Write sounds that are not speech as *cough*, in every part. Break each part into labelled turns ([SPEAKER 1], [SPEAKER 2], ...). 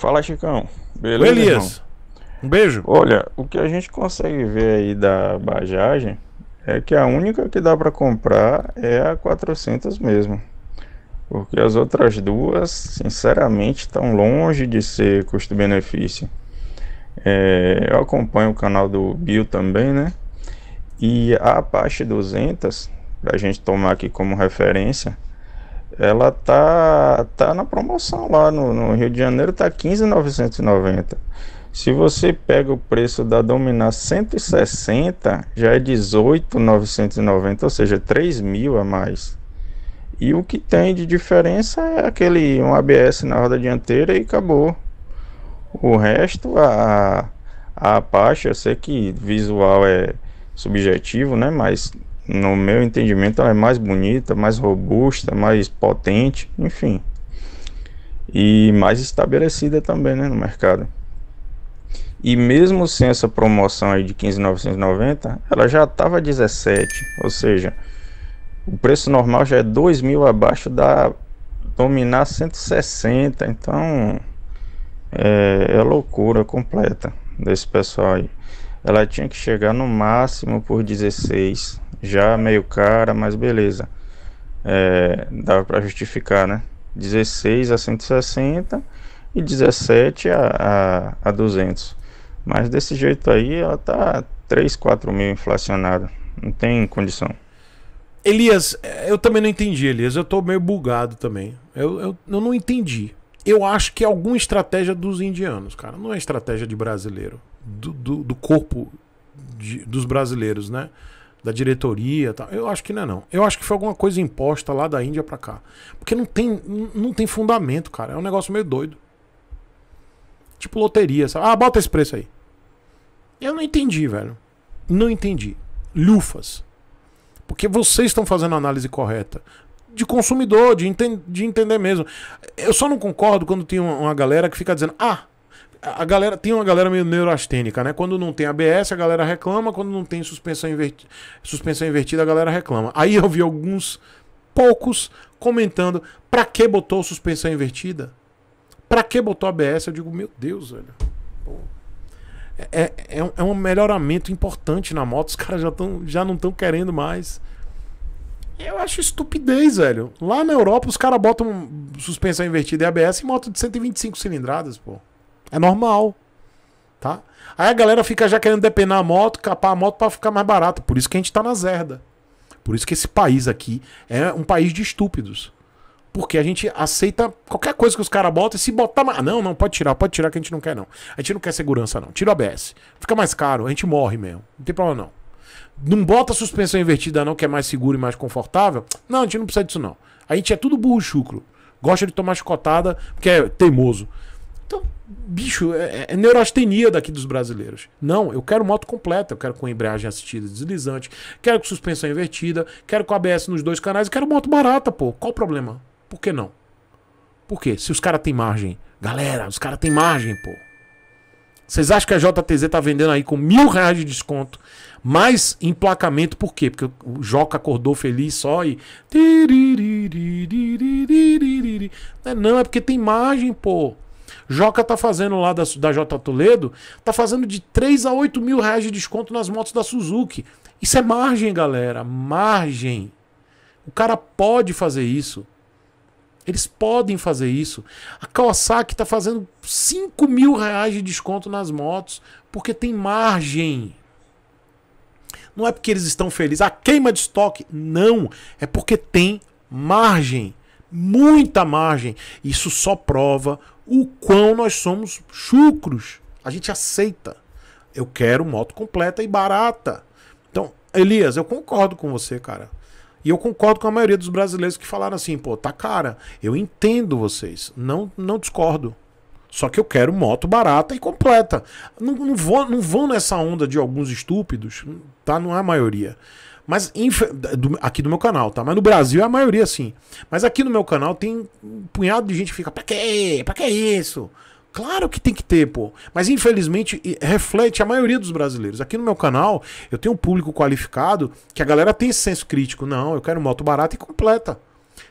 [SPEAKER 1] Fala, Chicão. Beleza? Elias. Um beijo. Olha, o que a gente consegue ver aí da Bajagem é que a única que dá para comprar é a 400 mesmo. Porque as outras duas, sinceramente, estão longe de ser custo-benefício. É, eu acompanho o canal do Bill também, né? E a Apache 200, para a gente tomar aqui como referência, ela tá tá na promoção lá no, no Rio de Janeiro tá 15.990. Se você pega o preço da Dominar 160, já é 18.990, ou seja, 3 mil a mais. E o que tem de diferença é aquele um ABS na roda dianteira e acabou. O resto a a Apache, eu sei que visual é subjetivo, né, mas no meu entendimento, ela é mais bonita, mais robusta, mais potente, enfim. E mais estabelecida também né, no mercado. E mesmo sem essa promoção aí de 15,990, ela já estava 17, ou seja, o preço normal já é 2 mil abaixo da dominar 160, então é, é loucura completa desse pessoal aí. Ela tinha que chegar no máximo por 16, já meio cara, mas beleza. É, dava para justificar, né? 16 a 160 e 17 a, a, a 200. Mas desse jeito aí ela tá 3, 4 mil inflacionada. Não tem condição.
[SPEAKER 2] Elias, eu também não entendi, Elias. Eu tô meio bugado também. Eu, eu, eu não entendi. Eu acho que é alguma estratégia dos indianos, cara. Não é estratégia de brasileiro. Do, do, do corpo de, dos brasileiros, né? da diretoria, tá? Eu acho que não é não. Eu acho que foi alguma coisa imposta lá da Índia para cá. Porque não tem, não tem fundamento, cara. É um negócio meio doido. Tipo loteria, sabe? Ah, bota esse preço aí. Eu não entendi, velho. Não entendi. Lufas. Porque vocês estão fazendo a análise correta. De consumidor, de, enten de entender mesmo. Eu só não concordo quando tem uma, uma galera que fica dizendo: ah, a galera tem uma galera meio neurastênica, né? Quando não tem ABS, a galera reclama, quando não tem suspensão, inverti suspensão invertida, a galera reclama. Aí eu vi alguns poucos comentando: "Para que botou suspensão invertida? Para que botou ABS?" Eu digo: "Meu Deus, velho. É, é, é, é um melhoramento importante na moto, os *laughs* caras já, tão, já não estão querendo mais. Eu acho estupidez, velho. Lá na Europa, os caras botam suspensão invertida e ABS em moto de 125 cilindradas, pô. É normal. Tá? Aí a galera fica já querendo depenar a moto, capar a moto para ficar mais barato. Por isso que a gente tá na zerda. Por isso que esse país aqui é um país de estúpidos. Porque a gente aceita qualquer coisa que os caras botam e se botar. Ah, não, não, pode tirar, pode tirar que a gente não quer, não. A gente não quer segurança, não. Tira o ABS. Fica mais caro, a gente morre mesmo. Não tem problema, não. Não bota suspensão invertida, não, que é mais seguro e mais confortável. Não, a gente não precisa disso, não. A gente é tudo burro chucro. Gosta de tomar chicotada, porque é teimoso. Então, bicho, é, é neurastenia daqui dos brasileiros. Não, eu quero moto completa, eu quero com embreagem assistida deslizante, quero com suspensão invertida, quero com ABS nos dois canais, quero moto barata, pô. Qual o problema? Por que não? Por quê? Se os caras têm margem. Galera, os caras têm margem, pô. Vocês acham que a JTZ tá vendendo aí com mil reais de desconto, mais emplacamento, por quê? Porque o Joca acordou feliz só e. Não é, não, é porque tem margem, pô. Joca tá fazendo lá da, da J Toledo, tá fazendo de 3 a 8 mil reais de desconto nas motos da Suzuki. Isso é margem, galera. Margem. O cara pode fazer isso. Eles podem fazer isso. A Kawasaki tá fazendo 5 mil reais de desconto nas motos, porque tem margem. Não é porque eles estão felizes. A queima de estoque, não. É porque tem margem. Muita margem. Isso só prova o quão nós somos chucros. A gente aceita. Eu quero moto completa e barata. Então, Elias, eu concordo com você, cara. E eu concordo com a maioria dos brasileiros que falaram assim, pô, tá cara. Eu entendo vocês. Não, não discordo. Só que eu quero moto barata e completa. Não, não, vou, não vão nessa onda de alguns estúpidos, tá? Não é a maioria. Mas do, aqui do meu canal, tá? Mas no Brasil é a maioria sim. Mas aqui no meu canal tem um punhado de gente que fica, pra quê? Pra que isso? Claro que tem que ter, pô. Mas infelizmente reflete a maioria dos brasileiros. Aqui no meu canal, eu tenho um público qualificado que a galera tem esse senso crítico. Não, eu quero moto barata e completa.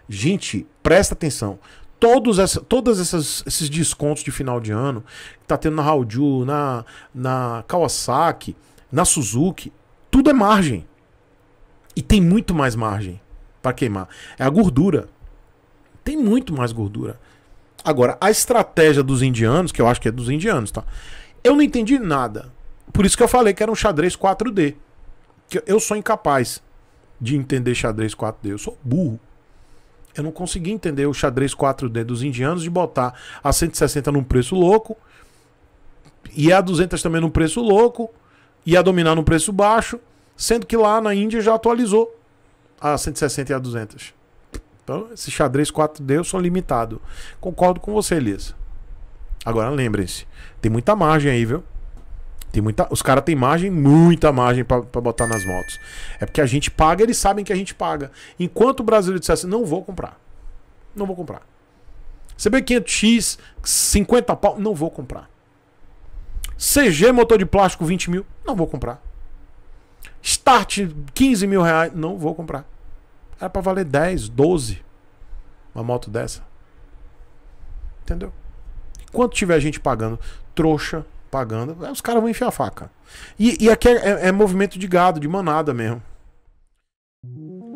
[SPEAKER 2] Gente, presta atenção todos essa, todas essas, esses descontos de final de ano que tá tendo na Haoju, na, na Kawasaki, na Suzuki, tudo é margem. E tem muito mais margem para queimar. É a gordura. Tem muito mais gordura. Agora, a estratégia dos indianos, que eu acho que é dos indianos, tá? Eu não entendi nada. Por isso que eu falei que era um xadrez 4D. Que eu sou incapaz de entender xadrez 4D. Eu sou burro. Eu não consegui entender o xadrez 4D dos indianos de botar a 160 num preço louco e a 200 também num preço louco e a dominar num preço baixo, sendo que lá na Índia já atualizou a 160 e a 200. Então, esse xadrez 4D eu sou limitado. Concordo com você, Elisa. Agora lembrem-se, tem muita margem aí, viu? Tem muita, os caras têm margem, muita margem para botar nas motos. É porque a gente paga, eles sabem que a gente paga. Enquanto o brasileiro dissesse não vou comprar. Não vou comprar. CB500X, 50 pau, não vou comprar. CG motor de plástico 20 mil, não vou comprar. Start 15 mil reais, não vou comprar. Era para valer 10, 12 uma moto dessa. Entendeu? Enquanto tiver gente pagando trouxa, pagando. Os caras vão enfiar a faca. E, e aqui é, é, é movimento de gado, de manada mesmo.